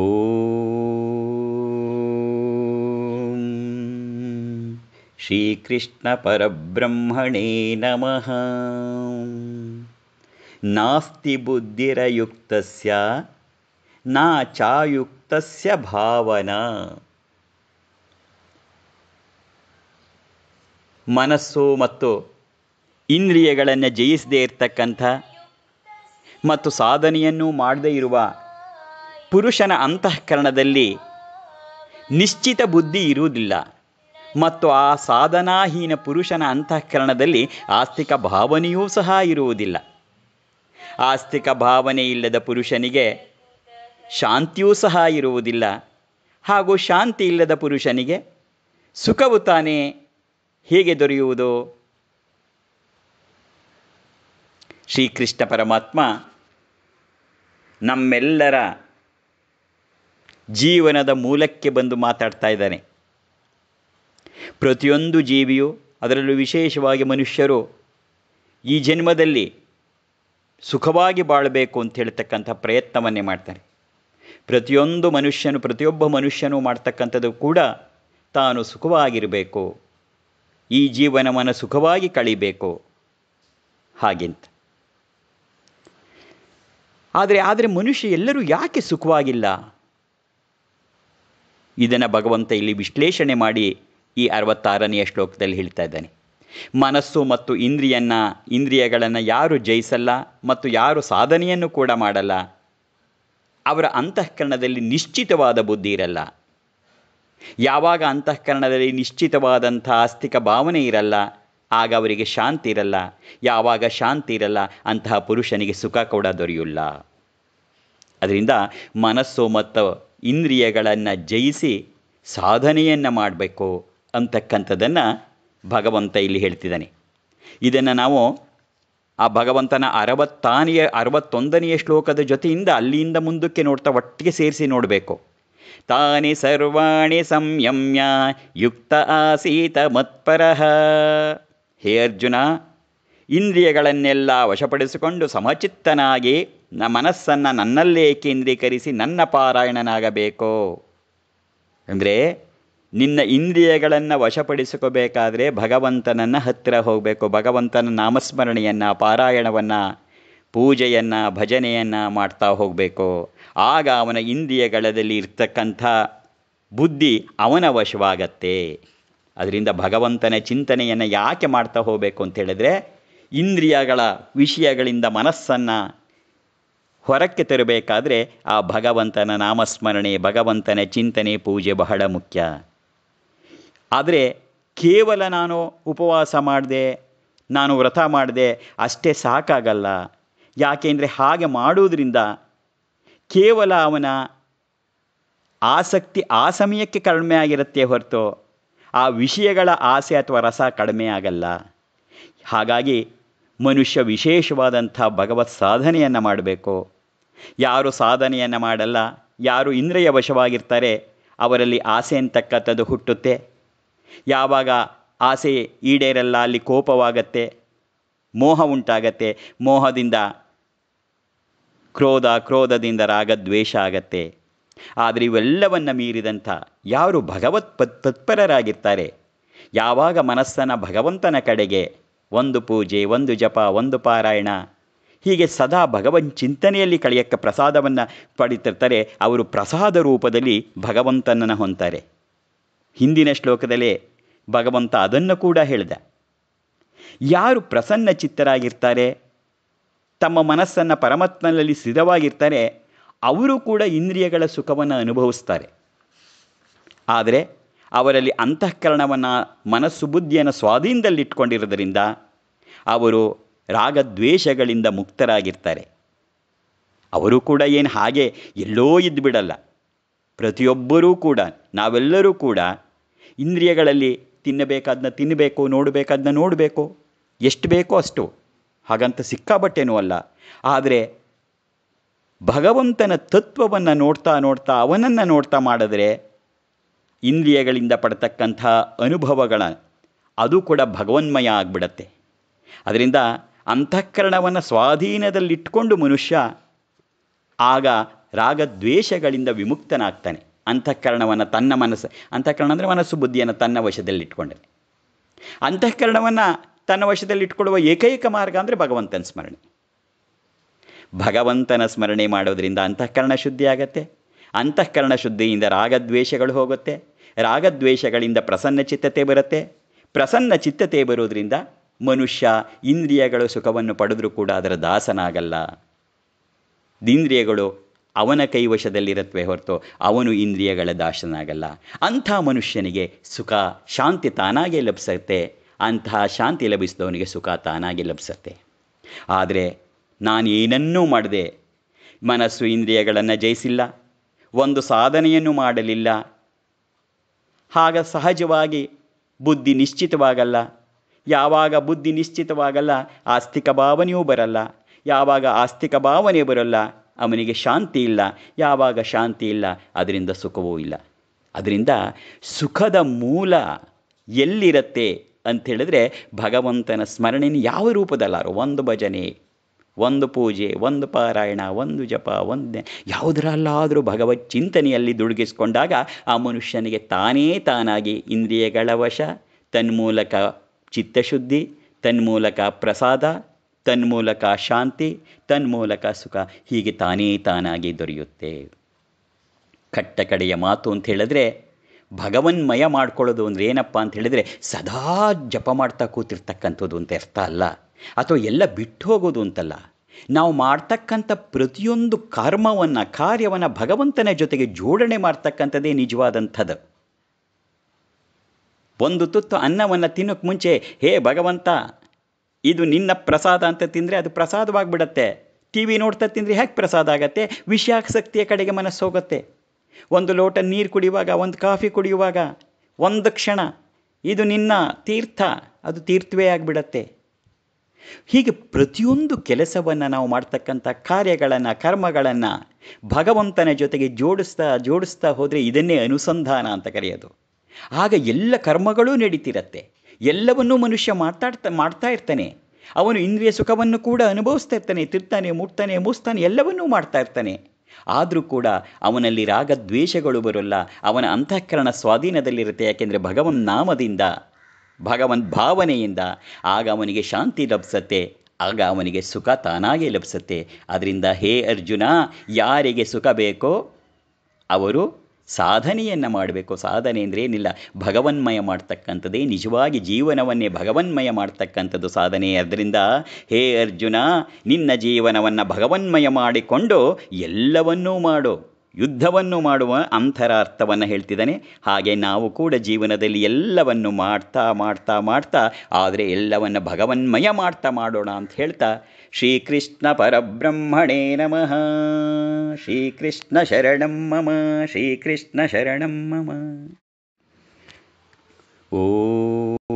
ಓಂ ಶ್ರೀಕೃಷ್ಣ ಪರಬ್ರಹ್ಮಣೇ ನಮಃ ನಾಸ್ತಿ ಬುದ್ಧಿರಯುಕ್ತ ನಾಚಾಯುಕ್ತ ಭಾವನಾ ಮನಸ್ಸು ಮತ್ತು ಇಂದ್ರಿಯಗಳನ್ನು ಜಯಿಸದೇ ಇರ್ತಕ್ಕಂಥ ಮತ್ತು ಸಾಧನೆಯನ್ನು ಮಾಡದೇ ಇರುವ ಪುರುಷನ ಅಂತಃಕರಣದಲ್ಲಿ ನಿಶ್ಚಿತ ಬುದ್ಧಿ ಇರುವುದಿಲ್ಲ ಮತ್ತು ಆ ಸಾಧನಾಹೀನ ಪುರುಷನ ಅಂತಃಕರಣದಲ್ಲಿ ಆಸ್ತಿಕ ಭಾವನೆಯೂ ಸಹ ಇರುವುದಿಲ್ಲ ಆಸ್ತಿಕ ಭಾವನೆ ಇಲ್ಲದ ಪುರುಷನಿಗೆ ಶಾಂತಿಯೂ ಸಹ ಇರುವುದಿಲ್ಲ ಹಾಗೂ ಶಾಂತಿ ಇಲ್ಲದ ಪುರುಷನಿಗೆ ಸುಖವು ತಾನೇ ಹೇಗೆ ದೊರೆಯುವುದು ಶ್ರೀಕೃಷ್ಣ ಪರಮಾತ್ಮ ನಮ್ಮೆಲ್ಲರ ಜೀವನದ ಮೂಲಕ್ಕೆ ಬಂದು ಮಾತಾಡ್ತಾ ಇದ್ದಾನೆ ಪ್ರತಿಯೊಂದು ಜೀವಿಯು ಅದರಲ್ಲೂ ವಿಶೇಷವಾಗಿ ಮನುಷ್ಯರು ಈ ಜನ್ಮದಲ್ಲಿ ಸುಖವಾಗಿ ಬಾಳಬೇಕು ಅಂತ ಹೇಳ್ತಕ್ಕಂಥ ಪ್ರಯತ್ನವನ್ನೇ ಮಾಡ್ತಾರೆ ಪ್ರತಿಯೊಂದು ಮನುಷ್ಯನು ಪ್ರತಿಯೊಬ್ಬ ಮನುಷ್ಯನು ಮಾಡ್ತಕ್ಕಂಥದ್ದು ಕೂಡ ತಾನು ಸುಖವಾಗಿರಬೇಕು ಈ ಜೀವನವನ್ನು ಸುಖವಾಗಿ ಕಳಿಬೇಕು ಹಾಗೆಂತ ಆದರೆ ಆದರೆ ಮನುಷ್ಯ ಎಲ್ಲರೂ ಯಾಕೆ ಸುಖವಾಗಿಲ್ಲ ಇದನ್ನು ಭಗವಂತ ಇಲ್ಲಿ ವಿಶ್ಲೇಷಣೆ ಮಾಡಿ ಈ ಅರವತ್ತಾರನೆಯ ಶ್ಲೋಕದಲ್ಲಿ ಹೇಳ್ತಾ ಇದ್ದಾನೆ ಮನಸ್ಸು ಮತ್ತು ಇಂದ್ರಿಯನ್ನು ಇಂದ್ರಿಯಗಳನ್ನು ಯಾರು ಜಯಿಸಲ್ಲ ಮತ್ತು ಯಾರು ಸಾಧನೆಯನ್ನು ಕೂಡ ಮಾಡಲ್ಲ ಅವರ ಅಂತಃಕರಣದಲ್ಲಿ ನಿಶ್ಚಿತವಾದ ಬುದ್ಧಿ ಇರಲ್ಲ ಯಾವಾಗ ಅಂತಃಕರಣದಲ್ಲಿ ನಿಶ್ಚಿತವಾದಂಥ ಆಸ್ತಿಕ ಭಾವನೆ ಇರಲ್ಲ ಆಗ ಅವರಿಗೆ ಶಾಂತಿ ಇರಲ್ಲ ಯಾವಾಗ ಶಾಂತಿ ಇರಲ್ಲ ಅಂತಹ ಪುರುಷನಿಗೆ ಸುಖ ಕೂಡ ದೊರೆಯುಲ್ಲ ಅದರಿಂದ ಮನಸ್ಸು ಮತ್ತು ಇಂದ್ರಿಯಗಳನ್ನು ಜಯಿಸಿ ಸಾಧನೆಯನ್ನು ಮಾಡಬೇಕು ಅಂತಕ್ಕಂಥದ್ದನ್ನು ಭಗವಂತ ಇಲ್ಲಿ ಹೇಳ್ತಿದ್ದಾನೆ ಇದನ್ನು ನಾವು ಆ ಭಗವಂತನ ಅರವತ್ತಾನೆಯ ಅರವತ್ತೊಂದನೆಯ ಶ್ಲೋಕದ ಜೊತೆಯಿಂದ ಅಲ್ಲಿಯಿಂದ ಮುಂದಕ್ಕೆ ನೋಡ್ತಾ ಒಟ್ಟಿಗೆ ಸೇರಿಸಿ ನೋಡಬೇಕು ತಾನೇ ಸರ್ವಾಣಿ ಸಂಯಮ್ಯ ಯುಕ್ತ ಆಸೀತ ಮತ್ಪರಹ ಹೇ ಅರ್ಜುನ ಇಂದ್ರಿಯಗಳನ್ನೆಲ್ಲ ವಶಪಡಿಸಿಕೊಂಡು ಸಮಚಿತ್ತನಾಗಿ ನ ಮನಸ್ಸನ್ನು ನನ್ನಲ್ಲೇ ಕೇಂದ್ರೀಕರಿಸಿ ನನ್ನ ಪಾರಾಯಣನಾಗಬೇಕು ಅಂದರೆ ನಿನ್ನ ಇಂದ್ರಿಯಗಳನ್ನು ವಶಪಡಿಸಿಕೋಬೇಕಾದ್ರೆ ಭಗವಂತನನ್ನು ಹತ್ತಿರ ಹೋಗಬೇಕು ಭಗವಂತನ ನಾಮಸ್ಮರಣೆಯನ್ನು ಪಾರಾಯಣವನ್ನು ಪೂಜೆಯನ್ನು ಭಜನೆಯನ್ನು ಮಾಡ್ತಾ ಹೋಗಬೇಕು ಆಗ ಅವನ ಇಂದ್ರಿಯಗಳಲ್ಲಿ ಇರ್ತಕ್ಕಂಥ ಬುದ್ಧಿ ಅವನ ವಶವಾಗತ್ತೆ ಅದರಿಂದ ಭಗವಂತನ ಚಿಂತನೆಯನ್ನು ಯಾಕೆ ಮಾಡ್ತಾ ಹೋಗಬೇಕು ಅಂತ ಹೇಳಿದ್ರೆ ಇಂದ್ರಿಯಗಳ ವಿಷಯಗಳಿಂದ ಮನಸ್ಸನ್ನು ಹೊರಕ್ಕೆ ತರಬೇಕಾದರೆ ಆ ಭಗವಂತನ ನಾಮಸ್ಮರಣೆ ಭಗವಂತನ ಚಿಂತನೆ ಪೂಜೆ ಬಹಳ ಮುಖ್ಯ ಆದರೆ ಕೇವಲ ನಾನು ಉಪವಾಸ ಮಾಡಿದೆ ನಾನು ವ್ರತ ಮಾಡಿದೆ ಅಷ್ಟೇ ಸಾಕಾಗಲ್ಲ ಯಾಕೆಂದರೆ ಹಾಗೆ ಮಾಡುವುದರಿಂದ ಕೇವಲ ಅವನ ಆಸಕ್ತಿ ಆ ಸಮಯಕ್ಕೆ ಕಡಿಮೆ ಆಗಿರುತ್ತೆ ಹೊರತು ಆ ವಿಷಯಗಳ ಆಸೆ ಅಥವಾ ರಸ ಕಡಿಮೆ ಆಗಲ್ಲ ಹಾಗಾಗಿ ಮನುಷ್ಯ ವಿಶೇಷವಾದಂಥ ಭಗವತ್ ಸಾಧನೆಯನ್ನು ಮಾಡಬೇಕು ಯಾರು ಸಾಧನೆಯನ್ನು ಮಾಡಲ್ಲ ಯಾರು ಇಂದ್ರಿಯ ವಶವಾಗಿರ್ತಾರೆ ಅವರಲ್ಲಿ ಆಸೆ ಅಂತಕ್ಕಂಥದ್ದು ಹುಟ್ಟುತ್ತೆ ಯಾವಾಗ ಆಸೆ ಈಡೇರಲ್ಲ ಅಲ್ಲಿ ಕೋಪವಾಗತ್ತೆ ಮೋಹ ಉಂಟಾಗತ್ತೆ ಮೋಹದಿಂದ ಕ್ರೋಧ ಕ್ರೋಧದಿಂದ ರಾಗದ್ವೇಷ ದ್ವೇಷ ಆಗತ್ತೆ ಆದರೆ ಇವೆಲ್ಲವನ್ನು ಮೀರಿದಂಥ ಯಾರು ಭಗವತ್ ತತ್ಪರರಾಗಿರ್ತಾರೆ ಯಾವಾಗ ಮನಸ್ಸನ್ನು ಭಗವಂತನ ಕಡೆಗೆ ಒಂದು ಪೂಜೆ ಒಂದು ಜಪ ಒಂದು ಪಾರಾಯಣ ಹೀಗೆ ಸದಾ ಭಗವನ್ ಚಿಂತನೆಯಲ್ಲಿ ಕಳೆಯಕ್ಕೆ ಪ್ರಸಾದವನ್ನು ಪಡಿತಿರ್ತಾರೆ ಅವರು ಪ್ರಸಾದ ರೂಪದಲ್ಲಿ ಭಗವಂತನನ್ನು ಹೊಂತಾರೆ ಹಿಂದಿನ ಶ್ಲೋಕದಲ್ಲೇ ಭಗವಂತ ಅದನ್ನು ಕೂಡ ಹೇಳಿದ ಯಾರು ಪ್ರಸನ್ನ ಚಿತ್ತರಾಗಿರ್ತಾರೆ ತಮ್ಮ ಮನಸ್ಸನ್ನು ಪರಮಾತ್ಮನಲ್ಲಿ ಸ್ಥಿರವಾಗಿರ್ತಾರೆ ಅವರು ಕೂಡ ಇಂದ್ರಿಯಗಳ ಸುಖವನ್ನು ಅನುಭವಿಸ್ತಾರೆ ಆದರೆ ಅವರಲ್ಲಿ ಅಂತಃಕರಣವನ್ನು ಮನಸ್ಸು ಬುದ್ಧಿಯನ್ನು ಸ್ವಾಧೀನದಲ್ಲಿಟ್ಕೊಂಡಿರೋದರಿಂದ ಅವರು ರಾಗದ್ವೇಷಗಳಿಂದ ಮುಕ್ತರಾಗಿರ್ತಾರೆ ಅವರು ಕೂಡ ಏನು ಹಾಗೆ ಎಲ್ಲೋ ಇದ್ದುಬಿಡಲ್ಲ ಪ್ರತಿಯೊಬ್ಬರೂ ಕೂಡ ನಾವೆಲ್ಲರೂ ಕೂಡ ಇಂದ್ರಿಯಗಳಲ್ಲಿ ತಿನ್ನಬೇಕಾದ್ನ ತಿನ್ನಬೇಕು ನೋಡಬೇಕಾದ್ನ ನೋಡಬೇಕು ಎಷ್ಟು ಬೇಕೋ ಅಷ್ಟು ಹಾಗಂತ ಸಿಕ್ಕಾಬಟ್ಟೆನೂ ಅಲ್ಲ ಆದರೆ ಭಗವಂತನ ತತ್ವವನ್ನು ನೋಡ್ತಾ ನೋಡ್ತಾ ಅವನನ್ನು ನೋಡ್ತಾ ಮಾಡಿದ್ರೆ ಇಂದ್ರಿಯಗಳಿಂದ ಪಡ್ತಕ್ಕಂಥ ಅನುಭವಗಳ ಅದು ಕೂಡ ಭಗವನ್ಮಯ ಆಗಿಬಿಡತ್ತೆ ಅದರಿಂದ ಅಂತಃಕರಣವನ್ನು ಸ್ವಾಧೀನದಲ್ಲಿಟ್ಕೊಂಡು ಮನುಷ್ಯ ಆಗ ರಾಗದ್ವೇಷಗಳಿಂದ ವಿಮುಕ್ತನಾಗ್ತಾನೆ ಅಂತಃಕರಣವನ್ನು ತನ್ನ ಮನಸ್ಸು ಅಂತಃಕರಣ ಅಂದರೆ ಮನಸ್ಸು ಬುದ್ಧಿಯನ್ನು ತನ್ನ ವಶದಲ್ಲಿಟ್ಕೊಂಡರೆ ಅಂತಃಕರಣವನ್ನು ತನ್ನ ವಶದಲ್ಲಿಟ್ಕೊಳ್ಳುವ ಏಕೈಕ ಮಾರ್ಗ ಅಂದರೆ ಭಗವಂತನ ಸ್ಮರಣೆ ಭಗವಂತನ ಸ್ಮರಣೆ ಮಾಡೋದರಿಂದ ಅಂತಃಕರಣ ಶುದ್ಧಿ ಆಗತ್ತೆ ಅಂತಃಕರಣ ಶುದ್ಧಿಯಿಂದ ರಾಗದ್ವೇಷಗಳು ಹೋಗುತ್ತೆ ರಾಗದ್ವೇಷಗಳಿಂದ ಪ್ರಸನ್ನ ಚಿತ್ತತೆ ಬರುತ್ತೆ ಪ್ರಸನ್ನ ಚಿತ್ತತೆ ಬರೋದರಿಂದ ಮನುಷ್ಯ ಇಂದ್ರಿಯಗಳು ಸುಖವನ್ನು ಪಡೆದರೂ ಕೂಡ ಅದರ ದಾಸನಾಗಲ್ಲ ಇಂದ್ರಿಯಗಳು ಅವನ ಕೈವಶದಲ್ಲಿರುತ್ತವೆ ಹೊರತು ಅವನು ಇಂದ್ರಿಯಗಳ ದಾಸನಾಗಲ್ಲ ಅಂಥ ಮನುಷ್ಯನಿಗೆ ಸುಖ ಶಾಂತಿ ತಾನಾಗೆ ಲಭಿಸುತ್ತೆ ಅಂತಹ ಶಾಂತಿ ಲಭಿಸಿದವನಿಗೆ ಸುಖ ತಾನಾಗೆ ಲಭಿಸುತ್ತೆ ಆದರೆ ನಾನು ಏನನ್ನೂ ಮಾಡಿದೆ ಮನಸ್ಸು ಇಂದ್ರಿಯಗಳನ್ನು ಜಯಿಸಿಲ್ಲ ಒಂದು ಸಾಧನೆಯನ್ನು ಮಾಡಲಿಲ್ಲ ಆಗ ಸಹಜವಾಗಿ ಬುದ್ಧಿ ನಿಶ್ಚಿತವಾಗಲ್ಲ ಯಾವಾಗ ಬುದ್ಧಿ ನಿಶ್ಚಿತವಾಗಲ್ಲ ಆಸ್ತಿಕ ಭಾವನೆಯೂ ಬರಲ್ಲ ಯಾವಾಗ ಆಸ್ತಿಕ ಭಾವನೆ ಬರಲ್ಲ ಅವನಿಗೆ ಶಾಂತಿ ಇಲ್ಲ ಯಾವಾಗ ಶಾಂತಿ ಇಲ್ಲ ಅದರಿಂದ ಸುಖವೂ ಇಲ್ಲ ಅದರಿಂದ ಸುಖದ ಮೂಲ ಎಲ್ಲಿರತ್ತೆ ಅಂಥೇಳಿದ್ರೆ ಭಗವಂತನ ಸ್ಮರಣೆನ ಯಾವ ರೂಪದಲ್ಲಾರು ಒಂದು ಭಜನೆ ಒಂದು ಪೂಜೆ ಒಂದು ಪಾರಾಯಣ ಒಂದು ಜಪ ಒಂದು ಯಾವುದರಲ್ಲಾದರೂ ಭಗವತ್ ಚಿಂತನೆಯಲ್ಲಿ ದುಡುಗಿಸ್ಕೊಂಡಾಗ ಆ ಮನುಷ್ಯನಿಗೆ ತಾನೇ ತಾನಾಗಿ ಇಂದ್ರಿಯಗಳ ವಶ ತನ್ಮೂಲಕ ಚಿತ್ತಶುದ್ಧಿ ತನ್ಮೂಲಕ ಪ್ರಸಾದ ತನ್ಮೂಲಕ ಶಾಂತಿ ತನ್ಮೂಲಕ ಸುಖ ಹೀಗೆ ತಾನೇ ತಾನಾಗಿ ದೊರೆಯುತ್ತೆ ಕಟ್ಟ ಕಡೆಯ ಮಾತು ಅಂತ ಹೇಳಿದ್ರೆ ಭಗವನ್ಮಯ ಮಾಡ್ಕೊಳ್ಳೋದು ಅಂದರೆ ಏನಪ್ಪ ಅಂತ ಹೇಳಿದರೆ ಸದಾ ಜಪ ಮಾಡ್ತಾ ಕೂತಿರ್ತಕ್ಕಂಥದ್ದು ಅಂತ ಅರ್ಥ ಅಲ್ಲ ಅಥವಾ ಎಲ್ಲ ಬಿಟ್ಟು ಹೋಗೋದು ಅಂತಲ್ಲ ನಾವು ಮಾಡ್ತಕ್ಕಂಥ ಪ್ರತಿಯೊಂದು ಕರ್ಮವನ್ನು ಕಾರ್ಯವನ್ನು ಭಗವಂತನ ಜೊತೆಗೆ ಜೋಡಣೆ ಮಾಡ್ತಕ್ಕಂಥದ್ದೇ ನಿಜವಾದಂಥದ್ದು ಒಂದು ತುತ್ತು ಅನ್ನವನ್ನು ತಿನ್ನೋಕ್ಕೆ ಮುಂಚೆ ಹೇ ಭಗವಂತ ಇದು ನಿನ್ನ ಪ್ರಸಾದ ಅಂತ ತಿಂದರೆ ಅದು ಪ್ರಸಾದವಾಗಿಬಿಡತ್ತೆ ಟಿ ವಿ ನೋಡ್ತಾ ತಿಂದರೆ ಹೇಗೆ ಪ್ರಸಾದ ಆಗತ್ತೆ ವಿಷಾಸಕ್ತಿಯ ಕಡೆಗೆ ಮನಸ್ಸು ಹೋಗುತ್ತೆ ಒಂದು ಲೋಟ ನೀರು ಕುಡಿಯುವಾಗ ಒಂದು ಕಾಫಿ ಕುಡಿಯುವಾಗ ಒಂದು ಕ್ಷಣ ಇದು ನಿನ್ನ ತೀರ್ಥ ಅದು ತೀರ್ಥವೇ ಆಗಿಬಿಡತ್ತೆ ಹೀಗೆ ಪ್ರತಿಯೊಂದು ಕೆಲಸವನ್ನು ನಾವು ಮಾಡ್ತಕ್ಕಂಥ ಕಾರ್ಯಗಳನ್ನು ಕರ್ಮಗಳನ್ನು ಭಗವಂತನ ಜೊತೆಗೆ ಜೋಡಿಸ್ತಾ ಜೋಡಿಸ್ತಾ ಹೋದರೆ ಇದನ್ನೇ ಅನುಸಂಧಾನ ಅಂತ ಕರೆಯೋದು ಆಗ ಎಲ್ಲ ಕರ್ಮಗಳೂ ನಡೀತಿರತ್ತೆ ಎಲ್ಲವನ್ನೂ ಮನುಷ್ಯ ಮಾತಾಡ್ತಾ ಮಾಡ್ತಾ ಇರ್ತಾನೆ ಅವನು ಇಂದ್ರಿಯ ಸುಖವನ್ನು ಕೂಡ ಅನುಭವಿಸ್ತಾ ಇರ್ತಾನೆ ತಿರ್ತಾನೆ ಮುಟ್ತಾನೆ ಮೂಸ್ತಾನೆ ಎಲ್ಲವನ್ನೂ ಮಾಡ್ತಾ ಇರ್ತಾನೆ ಆದರೂ ಕೂಡ ಅವನಲ್ಲಿ ರಾಗ ದ್ವೇಷಗಳು ಬರೋಲ್ಲ ಅವನ ಅಂತಃಕರಣ ಸ್ವಾಧೀನದಲ್ಲಿರುತ್ತೆ ಯಾಕೆಂದರೆ ಭಗವನ್ ನಾಮದಿಂದ ಭಗವನ್ ಭಾವನೆಯಿಂದ ಆಗ ಅವನಿಗೆ ಶಾಂತಿ ಲಭಿಸತ್ತೆ ಆಗ ಅವನಿಗೆ ಸುಖ ತಾನಾಗೇ ಲಭಿಸತ್ತೆ ಅದರಿಂದ ಹೇ ಅರ್ಜುನ ಯಾರಿಗೆ ಸುಖ ಬೇಕೋ ಅವರು ಸಾಧನೆಯನ್ನು ಮಾಡಬೇಕು ಸಾಧನೆ ಅಂದರೆ ಏನಿಲ್ಲ ಭಗವನ್ಮಯ ಮಾಡ್ತಕ್ಕಂಥದ್ದೇ ನಿಜವಾಗಿ ಜೀವನವನ್ನೇ ಭಗವನ್ಮಯ ಮಾಡ್ತಕ್ಕಂಥದ್ದು ಸಾಧನೆ ಅದರಿಂದ ಹೇ ಅರ್ಜುನ ನಿನ್ನ ಜೀವನವನ್ನು ಭಗವನ್ಮಯ ಮಾಡಿಕೊಂಡು ಎಲ್ಲವನ್ನೂ ಮಾಡು ಯುದ್ಧವನ್ನು ಮಾಡುವ ಅಂತರಾರ್ಥವನ್ನು ಹೇಳ್ತಿದ್ದಾನೆ ಹಾಗೆ ನಾವು ಕೂಡ ಜೀವನದಲ್ಲಿ ಎಲ್ಲವನ್ನು ಮಾಡ್ತಾ ಮಾಡ್ತಾ ಮಾಡ್ತಾ ಆದರೆ ಎಲ್ಲವನ್ನು ಭಗವನ್ಮಯ ಮಾಡ್ತಾ ಮಾಡೋಣ ಅಂತ ಹೇಳ್ತಾ ಶ್ರೀಕೃಷ್ಣ ಪರಬ್ರಹ್ಮಣೇ ನಮಃ ಶ್ರೀಕೃಷ್ಣ ಶರಣಂ ಮಮ ಶ್ರೀಕೃಷ್ಣ ಶರಣಂ ಮಮ ಓ